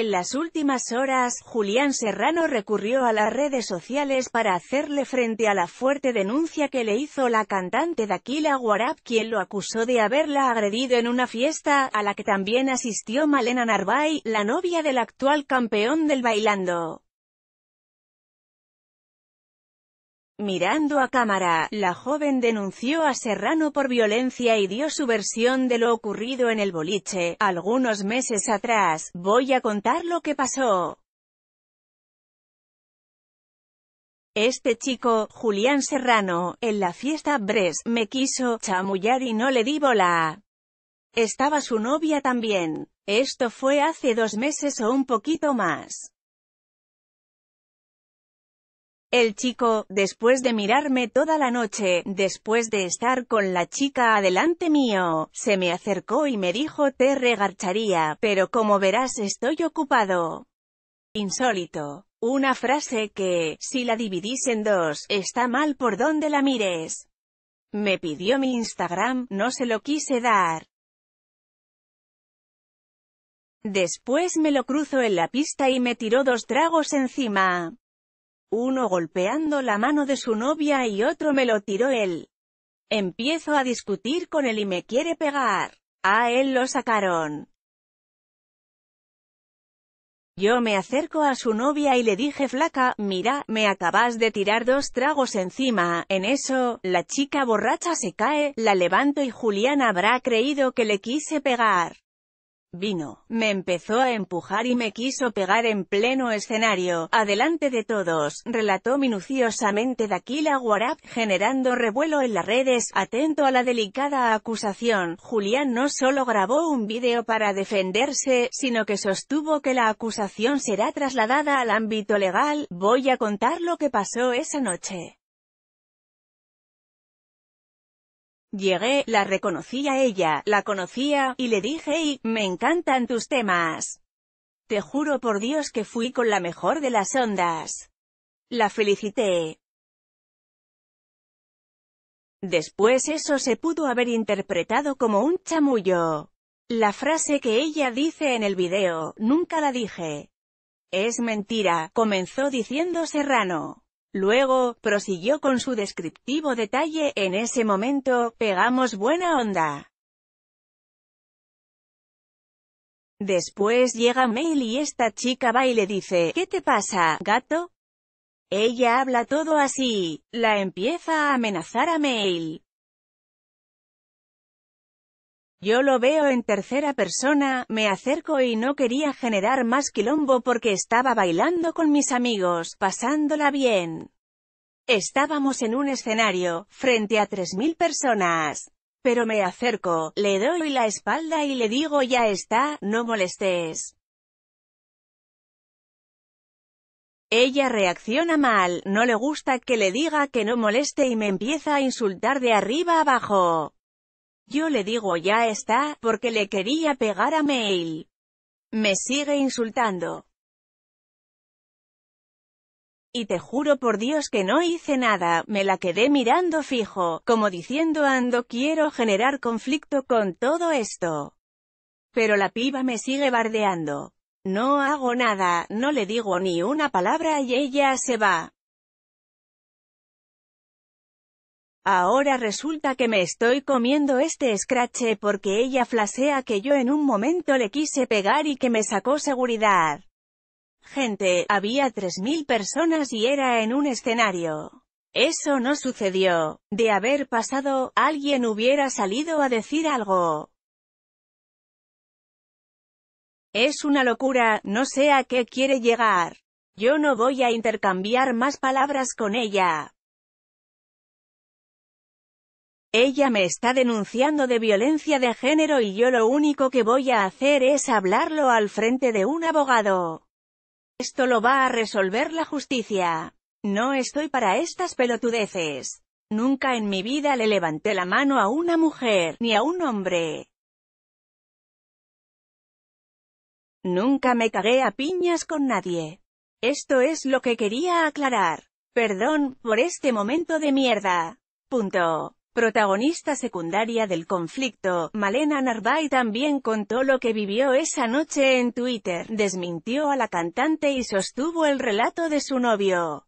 En las últimas horas, Julián Serrano recurrió a las redes sociales para hacerle frente a la fuerte denuncia que le hizo la cantante Aquila Guarab quien lo acusó de haberla agredido en una fiesta, a la que también asistió Malena Narvay, la novia del actual campeón del bailando. Mirando a cámara, la joven denunció a Serrano por violencia y dio su versión de lo ocurrido en el boliche, algunos meses atrás, voy a contar lo que pasó. Este chico, Julián Serrano, en la fiesta Bres, me quiso chamullar y no le di bola. Estaba su novia también. Esto fue hace dos meses o un poquito más. El chico, después de mirarme toda la noche, después de estar con la chica adelante mío, se me acercó y me dijo te regarcharía, pero como verás estoy ocupado. Insólito. Una frase que, si la dividís en dos, está mal por donde la mires. Me pidió mi Instagram, no se lo quise dar. Después me lo cruzo en la pista y me tiró dos tragos encima uno golpeando la mano de su novia y otro me lo tiró él. Empiezo a discutir con él y me quiere pegar. A él lo sacaron. Yo me acerco a su novia y le dije flaca, mira, me acabas de tirar dos tragos encima, en eso, la chica borracha se cae, la levanto y Julián habrá creído que le quise pegar. Vino, me empezó a empujar y me quiso pegar en pleno escenario, adelante de todos, relató minuciosamente Daquila Warab, generando revuelo en las redes, atento a la delicada acusación, Julián no solo grabó un vídeo para defenderse, sino que sostuvo que la acusación será trasladada al ámbito legal, voy a contar lo que pasó esa noche. Llegué, la reconocí a ella, la conocía, y le dije y, me encantan tus temas. Te juro por Dios que fui con la mejor de las ondas. La felicité. Después eso se pudo haber interpretado como un chamullo. La frase que ella dice en el video, nunca la dije. Es mentira, comenzó diciendo Serrano. Luego, prosiguió con su descriptivo detalle, en ese momento, pegamos buena onda. Después llega Mail y esta chica va y le dice, ¿qué te pasa, gato? Ella habla todo así, la empieza a amenazar a Mail. Yo lo veo en tercera persona, me acerco y no quería generar más quilombo porque estaba bailando con mis amigos, pasándola bien. Estábamos en un escenario, frente a 3.000 personas. Pero me acerco, le doy la espalda y le digo ya está, no molestes. Ella reacciona mal, no le gusta que le diga que no moleste y me empieza a insultar de arriba abajo. Yo le digo ya está, porque le quería pegar a Mail. Me sigue insultando. Y te juro por Dios que no hice nada, me la quedé mirando fijo, como diciendo ando quiero generar conflicto con todo esto. Pero la piba me sigue bardeando. No hago nada, no le digo ni una palabra y ella se va. Ahora resulta que me estoy comiendo este escrache porque ella flasea que yo en un momento le quise pegar y que me sacó seguridad. Gente, había 3.000 personas y era en un escenario. Eso no sucedió. De haber pasado, alguien hubiera salido a decir algo. Es una locura, no sé a qué quiere llegar. Yo no voy a intercambiar más palabras con ella. Ella me está denunciando de violencia de género y yo lo único que voy a hacer es hablarlo al frente de un abogado. Esto lo va a resolver la justicia. No estoy para estas pelotudeces. Nunca en mi vida le levanté la mano a una mujer, ni a un hombre. Nunca me cagué a piñas con nadie. Esto es lo que quería aclarar. Perdón, por este momento de mierda. Punto. Protagonista secundaria del conflicto, Malena Narváez también contó lo que vivió esa noche en Twitter, desmintió a la cantante y sostuvo el relato de su novio.